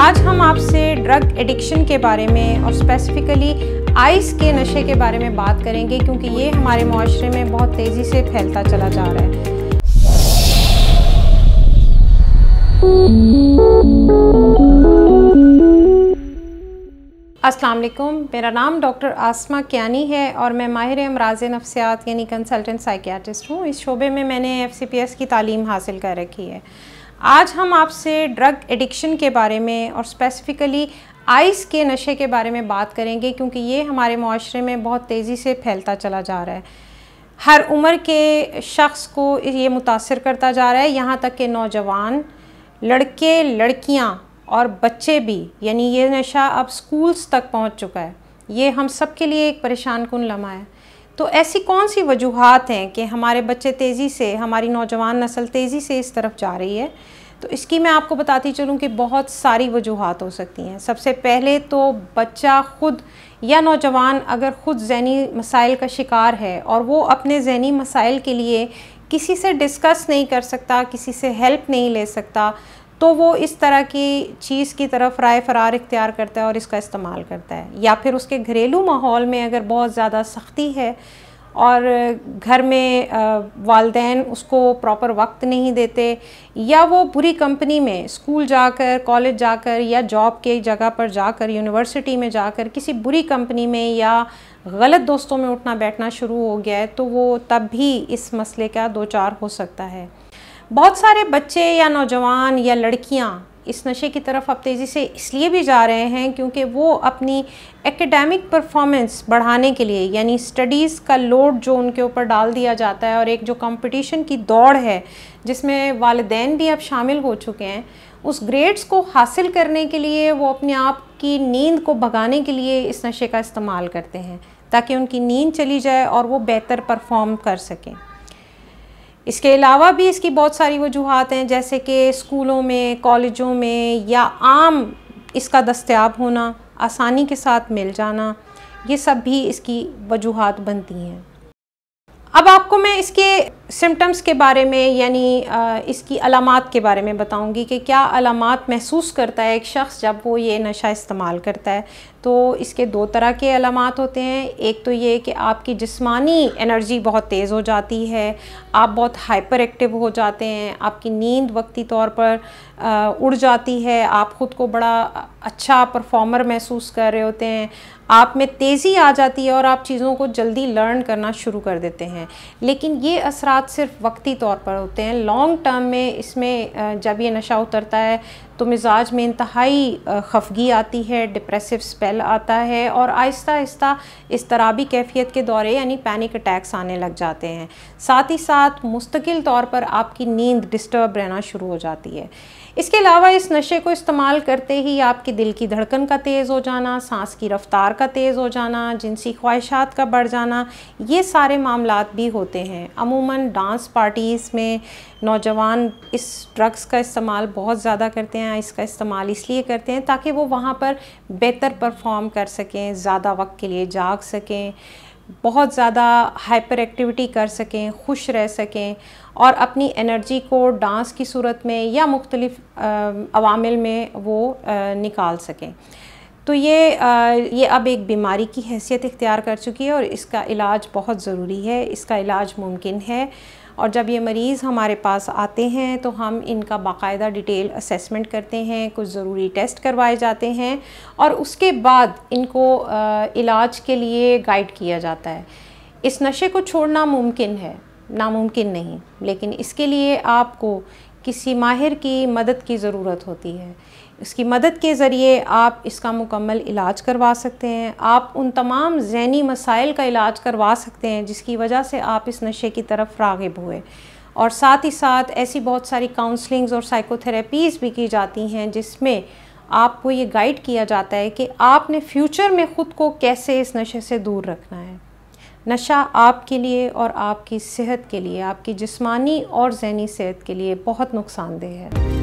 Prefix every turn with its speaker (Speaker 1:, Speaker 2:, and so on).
Speaker 1: आज हम आपसे ड्रग एडिक्शन के बारे में और स्पेसिफ़िकली आइस के नशे के बारे में बात करेंगे क्योंकि ये हमारे माशरे में बहुत तेज़ी से फैलता चला जा रहा है असलम मेरा नाम डॉक्टर आसमा क्यानी है और मैं माहिर अमराज नफसियात यानी कंसल्टेंट साइकियाटिस्ट हूँ इस शोबे में मैंने एफ की तालीम हासिल कर रखी है आज हम आपसे ड्रग एडिक्शन के बारे में और स्पेसिफ़िकली आइस के नशे के बारे में बात करेंगे क्योंकि ये हमारे माशरे में बहुत तेज़ी से फैलता चला जा रहा है हर उम्र के शख्स को ये मुतासर करता जा रहा है यहाँ तक कि नौजवान लड़के लड़कियाँ और बच्चे भी यानी ये नशा अब स्कूल्स तक पहुँच चुका है ये हम सब के लिए एक परेशान कन लम्हा है तो ऐसी कौन सी वजूहत हैं कि हमारे बच्चे तेज़ी से हमारी नौजवान नस्ल तेज़ी से इस तरफ जा रही है तो इसकी मैं आपको बताती चलूँ कि बहुत सारी वजूहत हो सकती हैं सबसे पहले तो बच्चा ख़ुद या नौजवान अगर ख़ुद जहनी मसाइल का शिकार है और वो अपने जहनी मसाइल के लिए किसी से डिस्कस नहीं कर सकता किसी से हेल्प नहीं ले सकता तो वो इस तरह की चीज़ की तरफ राय फरार इख्तियार करता है और इसका इस्तेमाल करता है या फिर उसके घरेलू माहौल में अगर बहुत ज़्यादा सख्ती है और घर में वालदे उसको प्रॉपर वक्त नहीं देते या वो बुरी कंपनी में स्कूल जाकर कॉलेज जाकर या जॉब के जगह पर जाकर यूनिवर्सिटी में जाकर किसी बुरी कंपनी में या गलत दोस्तों में उठना बैठना शुरू हो गया है तो वो तब भी इस मसले का दो चार हो सकता है बहुत सारे बच्चे या नौजवान या लड़कियां इस नशे की तरफ अब तेज़ी से इसलिए भी जा रहे हैं क्योंकि वो अपनी एकेडमिक परफॉर्मेंस बढ़ाने के लिए यानी स्टडीज़ का लोड जो उनके ऊपर डाल दिया जाता है और एक जो कंपटीशन की दौड़ है जिसमें वालदेन भी अब शामिल हो चुके हैं उस ग्रेड्स को हासिल करने के लिए वो अपने आप की नींद को भगाने के लिए इस नशे का इस्तेमाल करते हैं ताकि उनकी नींद चली जाए और वो बेहतर परफॉर्म कर सकें इसके अलावा भी इसकी बहुत सारी वजूहत हैं जैसे कि स्कूलों में कॉलेजों में या आम इसका दस्तियाब होना आसानी के साथ मिल जाना ये सब भी इसकी वजूहत बनती हैं अब आपको मैं इसके सिम्टम्स के बारे में यानी इसकी अलामत के बारे में बताऊंगी कि क्या अलामत महसूस करता है एक शख्स जब वो ये नशा इस्तेमाल करता है तो इसके दो तरह के अलामत होते हैं एक तो ये कि आपकी जिस्मानी एनर्जी बहुत तेज़ हो जाती है आप बहुत हाइपर एक्टिव हो जाते हैं आपकी नींद वक्ती तौर पर उड़ जाती है आप ख़ुद को बड़ा अच्छा परफॉर्मर महसूस कर रहे होते हैं आप में तेज़ी आ जाती है और आप चीज़ों को जल्दी लर्न करना शुरू कर देते हैं लेकिन ये असरा सिर्फ वक्ती तौर पर होते हैं लॉन्ग टर्म में इसमें जब ये नशा उतरता है तो मिजाज में इंतहाई खफगी आती है डिप्रेसिव स्पेल आता है और आहिस्ता आहिस्ता इस तराबी कैफियत के दौरे यानी पैनिक अटैक्स आने लग जाते हैं साथ ही साथ मुस्तकिल तौर पर आपकी नींद डिस्टर्ब रहना शुरू हो जाती है इसके अलावा इस नशे को इस्तेमाल करते ही आपके दिल की धड़कन का तेज़ हो जाना सांस की रफ़्तार का तेज़ हो जाना जिनसी ख्वाहिशात का बढ़ जाना ये सारे मामला भी होते हैं अमूमन डांस पार्टीज़ में नौजवान इस ड्रग्स का इस्तेमाल बहुत ज़्यादा करते हैं हैं इसका इस्तेमाल इसलिए करते हैं ताकि वो वहाँ पर बेहतर परफॉर्म कर सकें ज़्यादा वक्त के लिए जाग सकें बहुत ज़्यादा हाइपर एक्टिविटी कर सकें खुश रह सकें और अपनी एनर्जी को डांस की सूरत में या मुख्तलिफ़ अवामिल में वो आ, निकाल सकें तो ये आ, ये अब एक बीमारी की हैसियत इख्तियार कर चुकी है और इसका इलाज बहुत ज़रूरी है इसका इलाज मुमकिन है और जब ये मरीज़ हमारे पास आते हैं तो हम इनका बाकायदा डिटेल असेसमेंट करते हैं कुछ ज़रूरी टेस्ट करवाए जाते हैं और उसके बाद इनको इलाज के लिए गाइड किया जाता है इस नशे को छोड़ना मुमकिन है नामुमकिन नहीं लेकिन इसके लिए आपको किसी माहिर की मदद की ज़रूरत होती है इसकी मदद के ज़रिए आप इसका मुकम्मल इलाज करवा सकते हैं आप उन तमाम जहनी मसाइल का इलाज करवा सकते हैं जिसकी वजह से आप इस नशे की तरफ रागब हुए और साथ ही साथ ऐसी बहुत सारी काउंसलिंग्स और साइकोथेरेपीज़ भी की जाती हैं जिसमें आपको ये गाइड किया जाता है कि आपने फ्यूचर में ख़ुद को कैसे इस नशे से दूर रखना है नशा आपके लिए और आपकी सेहत के लिए आपकी जिस्मानी और जहनी सेहत के लिए बहुत नुकसानदेह है